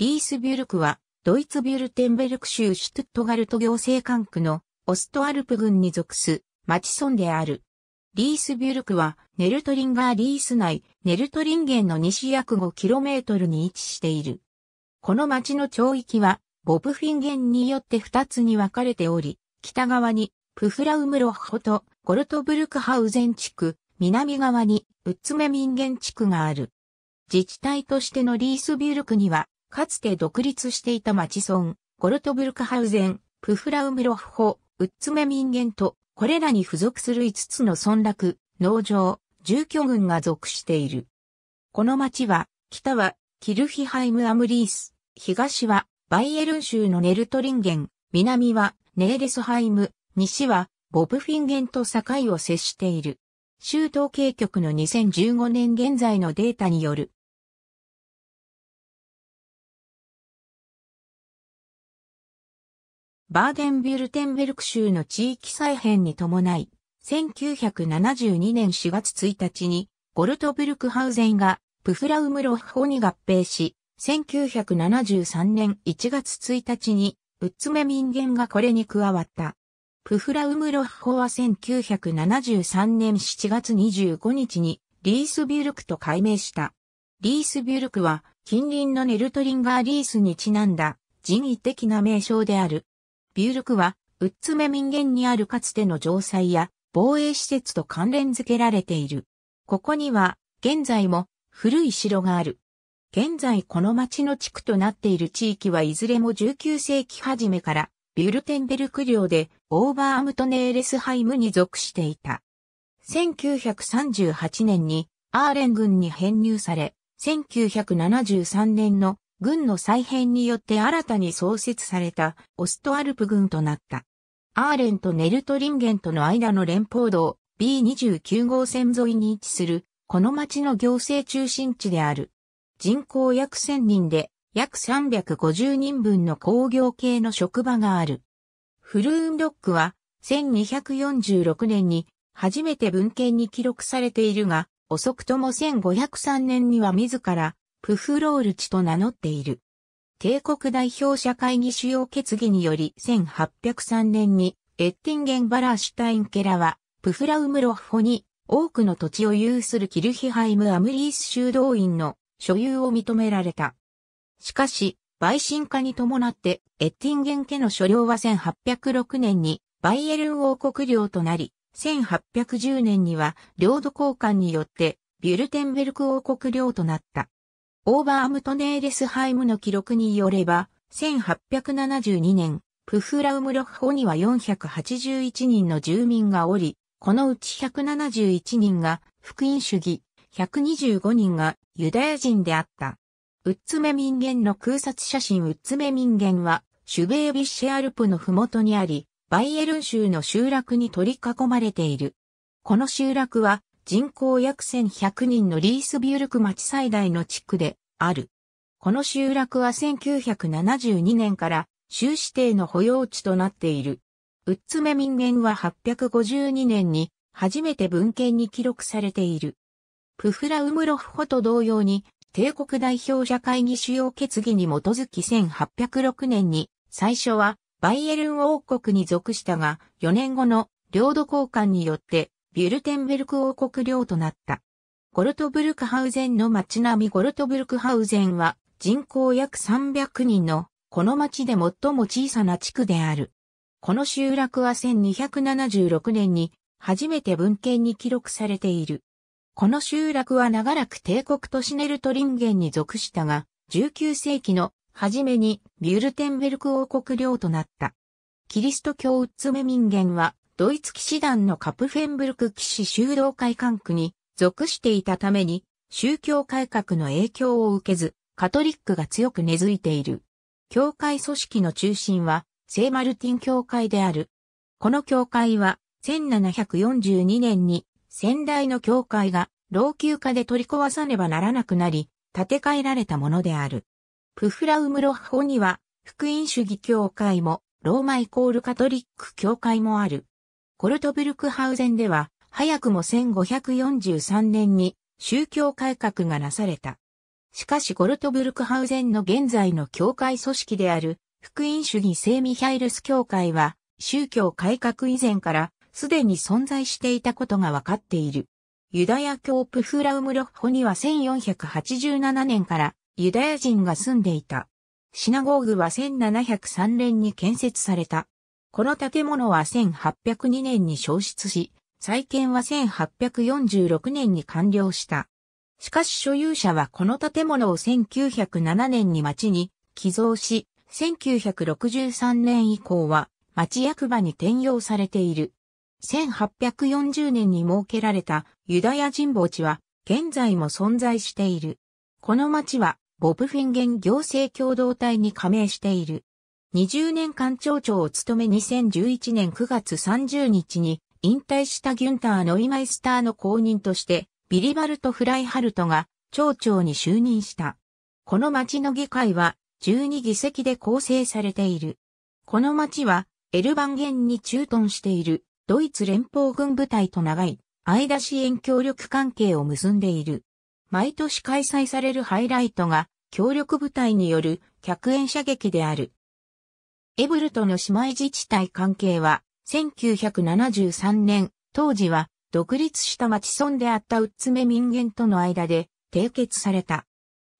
リースビュルクは、ドイツビュルテンベルク州シュトゥットガルト行政管区のオストアルプ郡に属す町村である。リースビュルクは、ネルトリンガーリース内、ネルトリンゲンの西約 5km に位置している。この町の町域は、ボブフィンゲンによって2つに分かれており、北側に、プフラウムロッホとゴルトブルクハウゼン地区、南側に、ウッツメミンゲン地区がある。自治体としてのリースビュルクには、かつて独立していた町村、ゴルトブルクハウゼン、プフラウムロフホ、ウッツメミンゲンと、これらに付属する5つの村落、農場、住居群が属している。この町は、北は、キルヒハイム・アムリース、東は、バイエルン州のネルトリンゲン、南は、ネーレスハイム、西は、ボブフィンゲンと境を接している。州統計局の2015年現在のデータによるバーデンビルテンベルク州の地域再編に伴い、1972年4月1日に、ゴルトブルクハウゼンがプフラウムロッホに合併し、1973年1月1日に、ウッツメミンゲンがこれに加わった。プフラウムロッホは1973年7月25日にリースビュルクと改名した。リースビュルクは近隣のネルトリンガーリースにちなんだ人為的な名称である。ビュールクは、ウッツメ民間にあるかつての城塞や防衛施設と関連付けられている。ここには、現在も古い城がある。現在この町の地区となっている地域はいずれも19世紀初めからビュルテンベルク領でオーバーアムトネーレスハイムに属していた。1938年にアーレン軍に編入され、1973年の軍の再編によって新たに創設されたオストアルプ軍となった。アーレンとネルトリンゲンとの間の連邦道 B29 号線沿いに位置するこの町の行政中心地である。人口約1000人で約350人分の工業系の職場がある。フルーンロックは1246年に初めて文献に記録されているが、遅くとも1503年には自らプフロールチと名乗っている。帝国代表者会議主要決議により1803年にエッティンゲンバラーシュタインケラはプフラウムロッホに多くの土地を有するキルヒハイム・アムリース修道院の所有を認められた。しかし、陪審化に伴ってエッティンゲン家の所領は1806年にバイエルン王国領となり、1810年には領土交換によってビュルテンベルク王国領となった。オーバームトネーレスハイムの記録によれば、1872年、プフラウムロッホには481人の住民がおり、このうち171人が福音主義、125人がユダヤ人であった。ウッツメ民間の空撮写真ウッツメ民間は、シュベービッシェアルプの麓にあり、バイエルン州の集落に取り囲まれている。この集落は、人口約1100人のリースビュルク町最大の地区である。この集落は1972年から州指定の保養地となっている。ウッツメ民元は852年に初めて文献に記録されている。プフラウムロフホと同様に帝国代表者会議主要決議に基づき1806年に最初はバイエルン王国に属したが4年後の領土交換によってビュルテンベルク王国領となった。ゴルトブルクハウゼンの町並みゴルトブルクハウゼンは人口約300人のこの町で最も小さな地区である。この集落は1276年に初めて文献に記録されている。この集落は長らく帝国都市ネルトリンゲンに属したが、19世紀の初めにビュルテンベルク王国領となった。キリスト教ウッツメ民元はドイツ騎士団のカプフェンブルク騎士修道会管区に属していたために、宗教改革の影響を受けず、カトリックが強く根付いている。教会組織の中心は、聖マルティン教会である。この教会は、1742年に、先代の教会が、老朽化で取り壊さねばならなくなり、建て替えられたものである。プフラウムロッホには、福音主義教会も、ローマイコールカトリック教会もある。コルトブルクハウゼンでは、早くも1543年に宗教改革がなされた。しかしコルトブルクハウゼンの現在の教会組織である、福音主義聖ミハイルス教会は、宗教改革以前から、すでに存在していたことがわかっている。ユダヤ教プフラウムロッホには1487年からユダヤ人が住んでいた。シナゴーグは1703年に建設された。この建物は1802年に消失し、再建は1846年に完了した。しかし所有者はこの建物を1907年に町に寄贈し、1963年以降は町役場に転用されている。1840年に設けられたユダヤ人墓地は現在も存在している。この町はボブフィンゲン行政共同体に加盟している。20年間町長を務め2011年9月30日に引退したギュンター・ノイマイスターの後任として、ビリバルト・フライハルトが町長に就任した。この町の議会は12議席で構成されている。この町はエルバンゲンに駐屯しているドイツ連邦軍部隊と長い間支援協力関係を結んでいる。毎年開催されるハイライトが協力部隊による客演射撃である。エブルトの姉妹自治体関係は、1973年、当時は独立した町村であったウッツメ民間との間で締結された。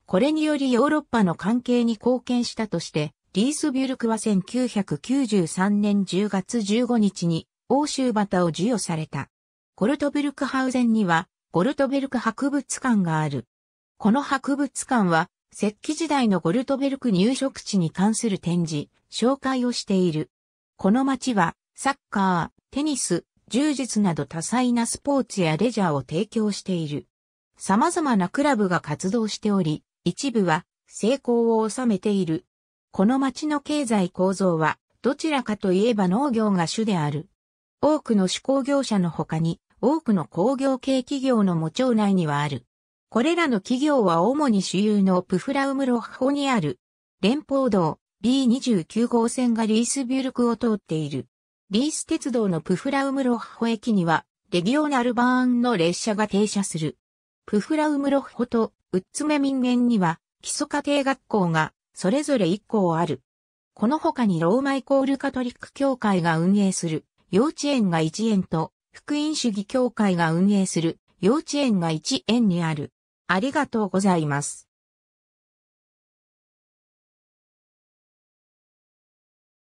これによりヨーロッパの関係に貢献したとして、リースビュルクは1993年10月15日に欧州旗を授与された。ゴルトブルクハウゼンにはゴルトブルク博物館がある。この博物館は石器時代のゴルトベルク入植地に関する展示、紹介をしている。この街は、サッカー、テニス、柔術など多彩なスポーツやレジャーを提供している。様々なクラブが活動しており、一部は成功を収めている。この町の経済構造は、どちらかといえば農業が主である。多くの手工業者の他に、多くの工業系企業のも町内にはある。これらの企業は主に主流のプフラウムロッホにある連邦道 B29 号線がリースビュルクを通っている。リース鉄道のプフラウムロッホ駅にはレギオナルバーンの列車が停車する。プフラウムロッホとウッツメ民間には基礎家庭学校がそれぞれ1校ある。この他にローマイコールカトリック協会が運営する幼稚園が1園と福音主義協会が運営する幼稚園が1園にある。ありがとうございます。